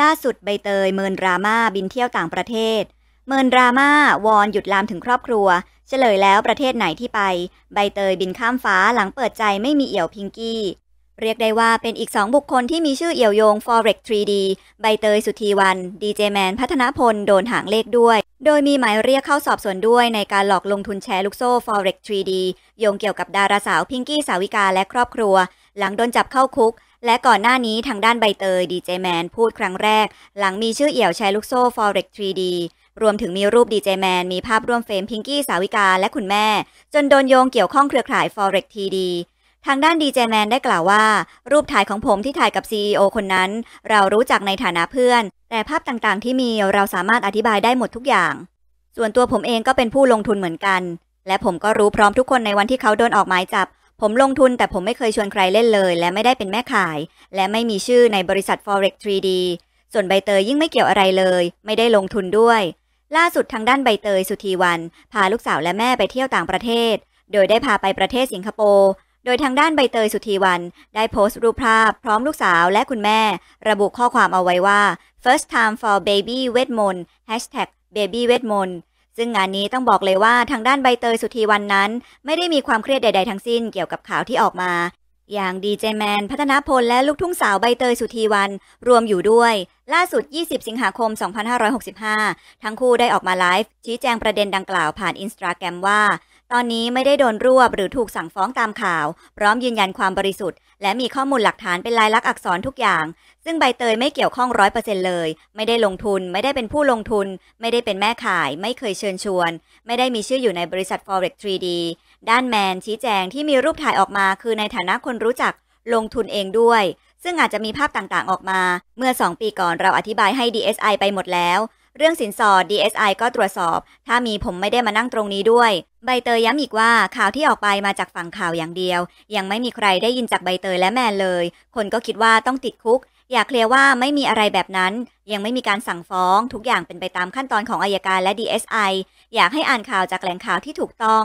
ล่าสุดใบเตยเมินดราม่าบินเที่ยวต่างประเทศ เมินดราม่าวอนหยุดลามถึงครอบครัว เฉลยแล้วประเทศไหนที่ไป ใบเตยบินข้ามฟ้าหลังเปิดใจไม่มีเอี่ยวพิงกี้เรียกได้ว่าเป็นอีกสองบุคคลที่มีชื่อเอี่ยวโยง Forex 3D ใบเตยสุธีวันดีเจแมนพัฒนพลโดนหางเลขด้วย โดยมีหมายเรียกเข้าสอบสวนด้วยในการหลอกลงทุนแชร์ลูกโซ่ Forex 3D โยงเกี่ยวกับดาราสาวพิงกี้สาวิกาและครอบครัว หลังโดนจับเข้าคุกและก่อนหน้านี้ทางด้านใบเตยดีเจแมนพูดครั้งแรก หลังมีชื่อเอี่ยวใช้ลูกโซ่ Forex 3D รวมถึงมีรูปดีเจแมนมีภาพร่วมเฟรมพิงกี้สาวิกา และคุณแม่ จนโดนโยงเกี่ยวข้องเครือข่าย Forex 3D ทางด้านดีเจแมนได้กล่าวว่า รูปถ่ายของผมที่ถ่ายกับ CEO คนนั้น เรารู้จักในฐานะเพื่อน แต่ภาพต่างๆที่มีเราสามารถอธิบายได้หมดทุกอย่าง ส่วนตัวผมเองก็เป็นผู้ลงทุนเหมือนกัน และผมก็รู้พร้อมทุกคนในวันที่เขาโดนออกหมายจับผมลงทุนแต่ผมไม่เคยชวนใครเล่นเลย และไม่ได้เป็นแม่ขาย และไม่มีชื่อในบริษัท Forex 3D ส่วนใบเตยยิ่งไม่เกี่ยวอะไรเลย ไม่ได้ลงทุนด้วย ล่าสุดทางด้านใบเตยสุธีวันพาลูกสาวและแม่ไปเที่ยวต่างประเทศ โดยได้พาไปประเทศสิงคโปร์โดยทางด้านใบเตยสุธีวัน ได้โพสต์รูปภาพพร้อมลูกสาวและคุณแม่ ระบุข้อความเอาไว้ว่า first time for baby เวทมนต์ t baby เวทมน n ซึ่งงานนี้ต้องบอกเลยว่าทางด้านใบเตยสุธีวันนั้น ไม่ได้มีความเครียดใดๆ ทั้งสิ้นเกี่ยวกับข่าวที่ออกมา อย่างดีเจแมนพัฒนพล และลูกทุ่งสาวใบเตยสุธีวัน รวมอยู่ด้วย ล่าสุด 20 สิงหาคม 2565 ทั้งคู่ได้ออกมาไลฟ์ชี้แจงประเด็นดังกล่าวผ่านอินสตาแกรมว่าตอนนี้ไม่ได้โดนรวบ หรือถูกสั่งฟ้องตามข่าว พร้อมยืนยันความบริสุทธิ์และมีข้อมูลหลักฐานเป็นลายลักษณ์อักษรทุกอย่าง ซึ่งใบเตยไม่เกี่ยวข้องร้อยเปอร์เซ็นเลย ไม่ได้ลงทุน ไม่ได้เป็นผู้ลงทุน ไม่ได้เป็นแม่ขาย ไม่เคยเชิญชวน ไม่ได้มีชื่ออยู่ในบริษัท Forex 3D ด้านแมนชี้แจงที่มีรูปถ่ายออกมา คือในฐานะคนรู้จัก ลงทุนเองด้วย ซึ่งอาจจะมีภาพต่างๆออกมา เมื่อ2ปีก่อนเราอธิบายให้ DSI ไปหมดแล้วเรื่องสินสอด DSI ก็ตรวจสอบ ถ้ามีผมไม่ได้มานั่งตรงนี้ด้วย ใบเตยย้ำอีกว่าข่าวที่ออกไปมาจากฝั่งข่าวอย่างเดียว ยังไม่มีใครได้ยินจากใบเตยและแมนเลย คนก็คิดว่าต้องติดคุก อยากเคลียร์ว่าไม่มีอะไรแบบนั้น ยังไม่มีการสั่งฟ้อง ทุกอย่างเป็นไปตามขั้นตอนของอายการและ DSI อยากให้อ่านข่าวจากแหล่งข่าวที่ถูกต้อง